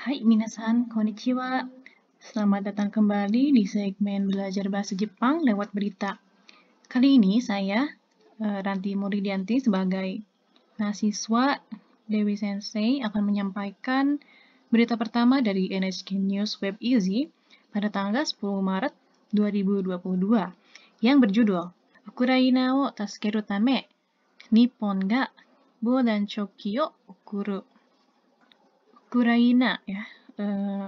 Hai minasan, konnichiwa. Selamat datang kembali di segmen belajar bahasa Jepang lewat berita. Kali ini saya, eh, Ranti Muridianti, sebagai mahasiswa Dewi Sensei akan menyampaikan berita pertama dari NHK News Web Easy pada tanggal 10 Maret 2022 yang berjudul Ukraina wo tasukeru tame, Nippon ga bodan choki wo okuru. Ukraina ya. Uh,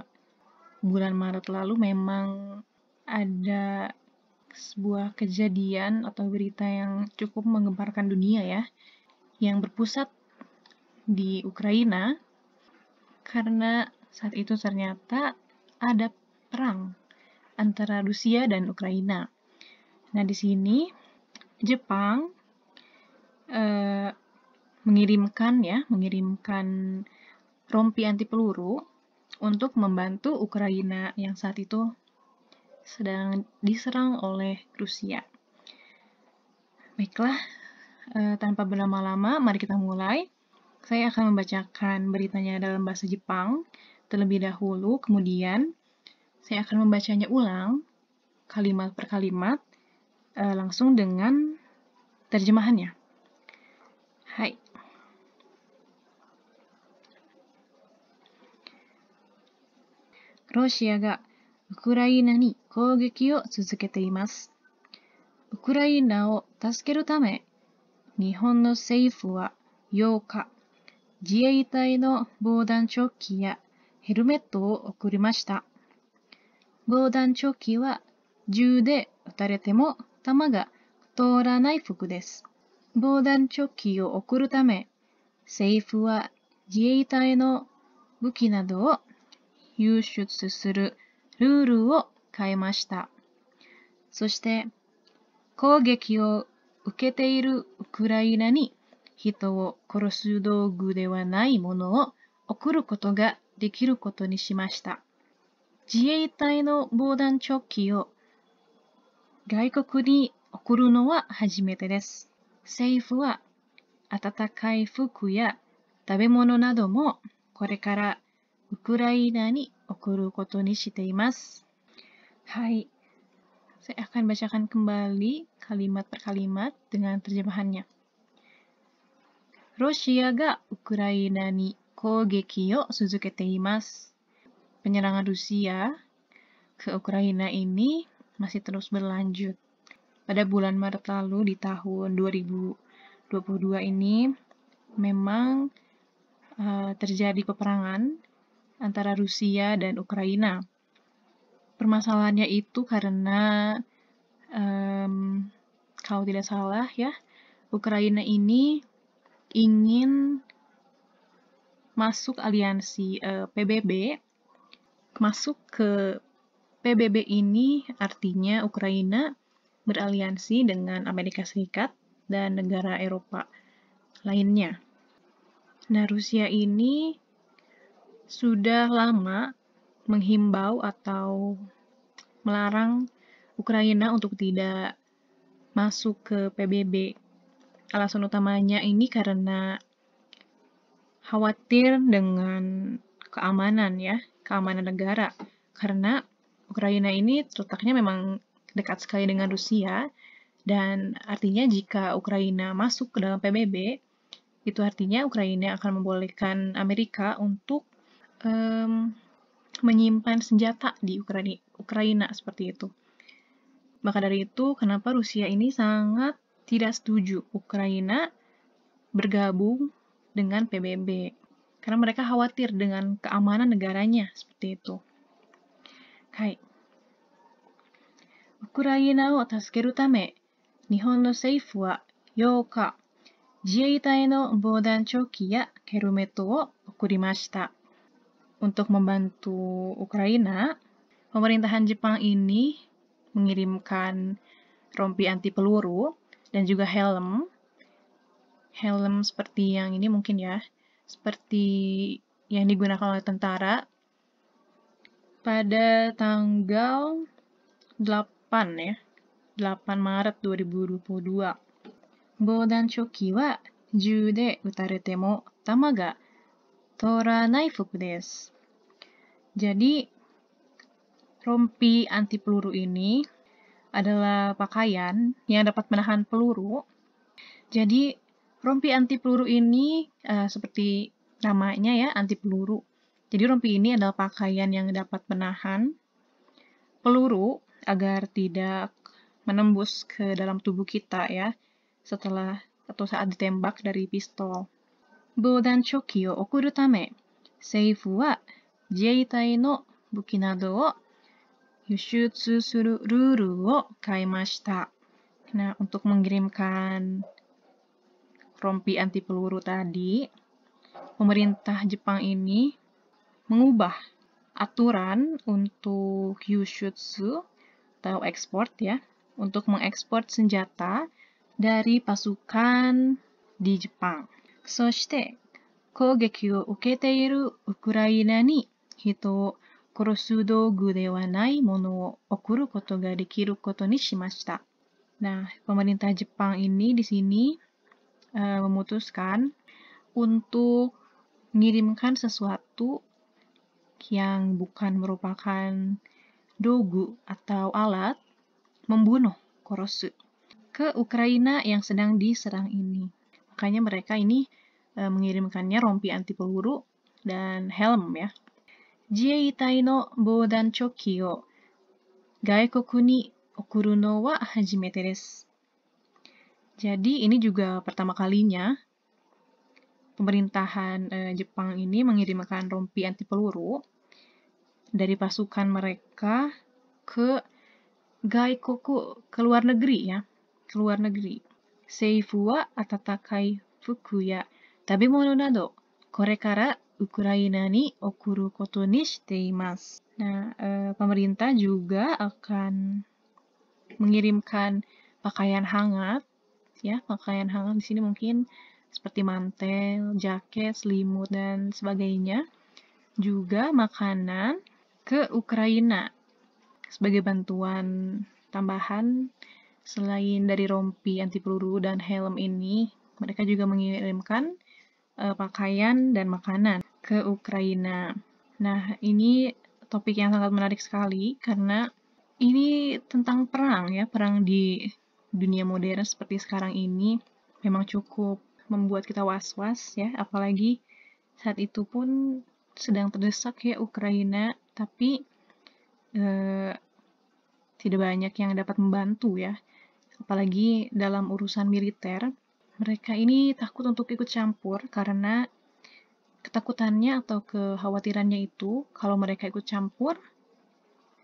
bulan Maret lalu memang ada sebuah kejadian atau berita yang cukup menggemparkan dunia ya yang berpusat di Ukraina karena saat itu ternyata ada perang antara Rusia dan Ukraina. Nah, di sini Jepang uh, mengirimkan ya, mengirimkan rompi anti peluru untuk membantu Ukraina yang saat itu sedang diserang oleh Rusia. Baiklah, eh, tanpa berlama-lama, mari kita mulai. Saya akan membacakan beritanya dalam bahasa Jepang terlebih dahulu, kemudian saya akan membacanya ulang kalimat per kalimat eh, langsung dengan terjemahannya. ロシアがウクライナに攻撃を続けています。ウクライナを助けるため、日本の政府は8日、自衛隊の防弾チョッキやヘルメットを送りました。防弾チョッキは銃で撃たれても弾が通らない服です。防弾チョッキを送るため、政府は自衛隊の武器などを輸出するルールを変えました。そして、攻撃を受けているウクライナに人を殺す道具ではないものを送ることができることにしました。自衛隊の防弾チョッキを外国に送るのは初めてです。政府は暖かい服や食べ物などもこれからウクライナに送ることにしています。はい。Saya akan bacakan kembali kalimat per kalimat dengan terjemahannya. Rusia ga Ukraina ni kogeki yo suzukete Penyerangan Rusia ke Ukraina ini masih terus berlanjut. Pada bulan Maret lalu di tahun 2022 ini memang eh, terjadi peperangan antara Rusia dan Ukraina. Permasalahannya itu karena um, kalau tidak salah ya, Ukraina ini ingin masuk aliansi uh, e, PBB. Masuk ke PBB ini artinya Ukraina beraliansi dengan Amerika Serikat dan negara Eropa lainnya. Nah, Rusia ini sudah lama menghimbau atau melarang Ukraina untuk tidak masuk ke PBB. Alasan utamanya ini karena khawatir dengan keamanan ya, keamanan negara. Karena Ukraina ini terletaknya memang dekat sekali dengan Rusia dan artinya jika Ukraina masuk ke dalam PBB, itu artinya Ukraina akan membolehkan Amerika untuk um, menyimpan senjata di Ukraina, Ukraina seperti itu. Maka dari itu, kenapa Rusia ini sangat tidak setuju Ukraina bergabung dengan PBB karena mereka khawatir dengan keamanan negaranya seperti itu. Hai. Ukraina o tasukeru tame, Nihon no seifu wa 8 ya okurimashita untuk membantu Ukraina, pemerintahan Jepang ini mengirimkan rompi anti peluru dan juga helm. Helm seperti yang ini mungkin ya, seperti yang digunakan oleh tentara pada tanggal 8 ya, 8 Maret 2022. Bodan choki wa jude utarete tamaga tora fuku desu. Jadi, rompi anti peluru ini adalah pakaian yang dapat menahan peluru. Jadi, rompi anti peluru ini uh, seperti namanya ya, anti peluru. Jadi, rompi ini adalah pakaian yang dapat menahan peluru agar tidak menembus ke dalam tubuh kita ya setelah atau saat ditembak dari pistol. Bodan Chokyo okuru tame, seifu wa 自衛隊の武器などを輸出するルールを変えました。Nah, untuk mengirimkan rompi anti peluru tadi, pemerintah Jepang ini mengubah aturan untuk Yushutsu atau ekspor ya, untuk mengekspor senjata dari pasukan di Jepang. そして、攻撃を受けているウクライナに人を殺す道具ではないものを送ることができることにしました。Nah, pemerintah Jepang ini di sini uh, memutuskan untuk mengirimkan sesuatu yang bukan merupakan dogu atau alat membunuh Korosu ke Ukraina yang sedang diserang ini. Makanya mereka ini eh, mengirimkannya rompi anti peluru dan helm ya, jadi ini juga pertama kalinya pemerintahan eh, Jepang ini mengirimkan rompi anti peluru dari pasukan mereka ke Gaikoku ke luar negeri ya, ke luar negeri. Seifu wa atatakai fukuya tabemono nado kore kara Ukraina timas. Nah, eh, pemerintah juga akan mengirimkan pakaian hangat, ya pakaian hangat di sini mungkin seperti mantel, jaket, selimut dan sebagainya, juga makanan ke Ukraina sebagai bantuan tambahan selain dari rompi anti peluru dan helm ini, mereka juga mengirimkan eh, pakaian dan makanan ke Ukraina. Nah, ini topik yang sangat menarik sekali karena ini tentang perang ya, perang di dunia modern seperti sekarang ini memang cukup membuat kita was-was ya, apalagi saat itu pun sedang terdesak ya Ukraina, tapi eh, tidak banyak yang dapat membantu ya. Apalagi dalam urusan militer, mereka ini takut untuk ikut campur karena ketakutannya atau kekhawatirannya itu kalau mereka ikut campur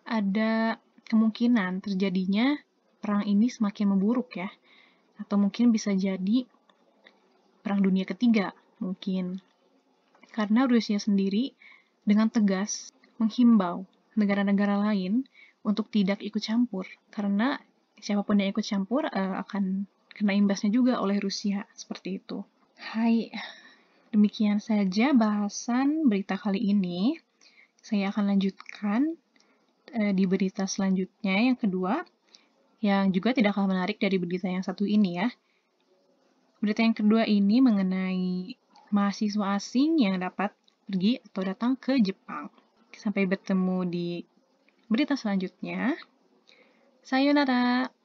ada kemungkinan terjadinya perang ini semakin memburuk ya atau mungkin bisa jadi perang dunia ketiga mungkin karena Rusia sendiri dengan tegas menghimbau negara-negara lain untuk tidak ikut campur karena siapapun yang ikut campur eh, akan kena imbasnya juga oleh Rusia seperti itu. Hai, Demikian saja bahasan berita kali ini. Saya akan lanjutkan eh, di berita selanjutnya yang kedua, yang juga tidak kalah menarik dari berita yang satu ini ya. Berita yang kedua ini mengenai mahasiswa asing yang dapat pergi atau datang ke Jepang. Sampai bertemu di berita selanjutnya. Sayonara!